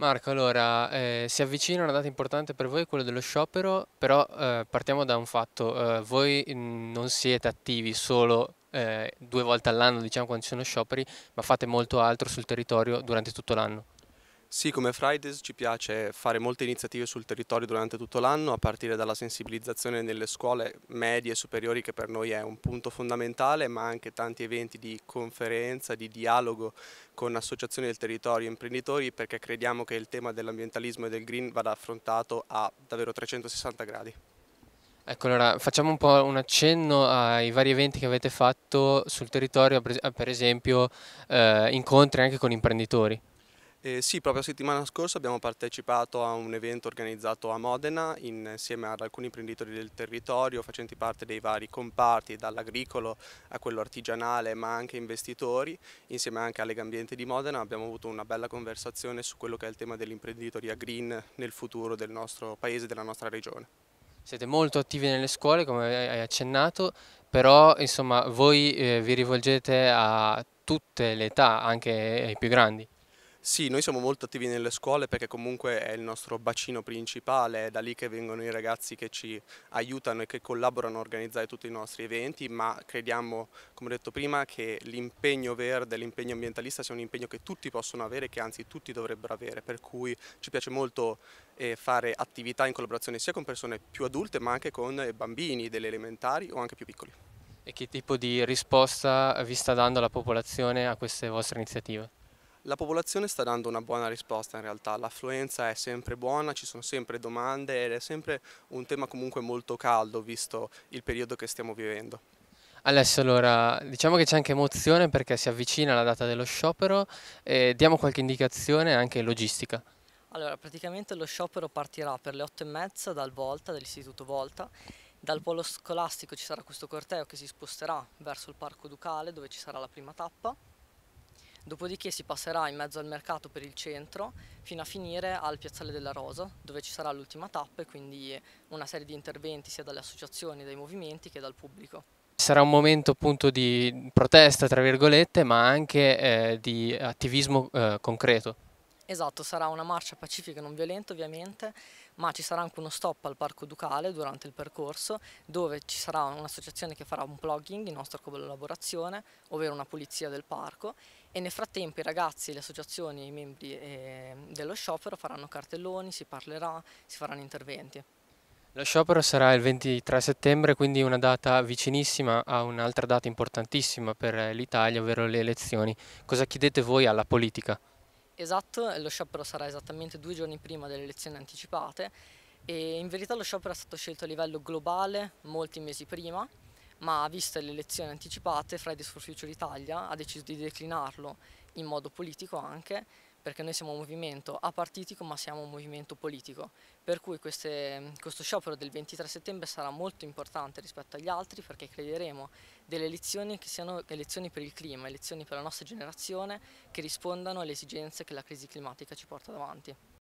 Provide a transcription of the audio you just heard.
Marco, allora, eh, si avvicina una data importante per voi, quella dello sciopero, però eh, partiamo da un fatto, eh, voi mm, non siete attivi solo eh, due volte all'anno, diciamo quando ci sono scioperi, ma fate molto altro sul territorio durante tutto l'anno. Sì, come Fridays ci piace fare molte iniziative sul territorio durante tutto l'anno, a partire dalla sensibilizzazione nelle scuole medie e superiori che per noi è un punto fondamentale, ma anche tanti eventi di conferenza, di dialogo con associazioni del territorio e imprenditori perché crediamo che il tema dell'ambientalismo e del green vada affrontato a davvero 360 gradi. Ecco, allora facciamo un po' un accenno ai vari eventi che avete fatto sul territorio, per esempio eh, incontri anche con imprenditori. Eh, sì, proprio la settimana scorsa abbiamo partecipato a un evento organizzato a Modena insieme ad alcuni imprenditori del territorio facenti parte dei vari comparti, dall'agricolo a quello artigianale ma anche investitori, insieme anche a Legambiente di Modena abbiamo avuto una bella conversazione su quello che è il tema dell'imprenditoria green nel futuro del nostro paese e della nostra regione. Siete molto attivi nelle scuole come hai accennato, però insomma voi eh, vi rivolgete a tutte le età, anche ai più grandi. Sì, noi siamo molto attivi nelle scuole perché comunque è il nostro bacino principale, è da lì che vengono i ragazzi che ci aiutano e che collaborano a organizzare tutti i nostri eventi, ma crediamo, come ho detto prima, che l'impegno verde, l'impegno ambientalista sia un impegno che tutti possono avere, e che anzi tutti dovrebbero avere, per cui ci piace molto eh, fare attività in collaborazione sia con persone più adulte ma anche con eh, bambini delle elementari o anche più piccoli. E che tipo di risposta vi sta dando la popolazione a queste vostre iniziative? La popolazione sta dando una buona risposta in realtà, l'affluenza è sempre buona, ci sono sempre domande ed è sempre un tema comunque molto caldo visto il periodo che stiamo vivendo. Alessio, allora, diciamo che c'è anche emozione perché si avvicina la data dello sciopero e diamo qualche indicazione anche logistica. Allora, praticamente lo sciopero partirà per le 8 e mezza dal Volta, dall'istituto Volta dal polo scolastico ci sarà questo corteo che si sposterà verso il parco ducale dove ci sarà la prima tappa dopodiché si passerà in mezzo al mercato per il centro fino a finire al Piazzale della Rosa dove ci sarà l'ultima tappa e quindi una serie di interventi sia dalle associazioni, dai movimenti che dal pubblico. Sarà un momento appunto di protesta tra virgolette ma anche eh, di attivismo eh, concreto. Esatto, sarà una marcia pacifica e non violenta ovviamente, ma ci sarà anche uno stop al Parco Ducale durante il percorso dove ci sarà un'associazione che farà un plugging in nostra collaborazione, ovvero una pulizia del parco e nel frattempo i ragazzi, le associazioni, i membri eh, dello sciopero faranno cartelloni, si parlerà, si faranno interventi. Lo sciopero sarà il 23 settembre, quindi una data vicinissima a un'altra data importantissima per eh, l'Italia, ovvero le elezioni. Cosa chiedete voi alla politica? Esatto, lo sciopero sarà esattamente due giorni prima delle elezioni anticipate e in verità lo sciopero è stato scelto a livello globale molti mesi prima, ma viste le elezioni anticipate Fridays for Future Italia ha deciso di declinarlo in modo politico anche perché noi siamo un movimento apartitico ma siamo un movimento politico, per cui queste, questo sciopero del 23 settembre sarà molto importante rispetto agli altri perché crederemo delle elezioni che siano elezioni per il clima, elezioni per la nostra generazione che rispondano alle esigenze che la crisi climatica ci porta davanti.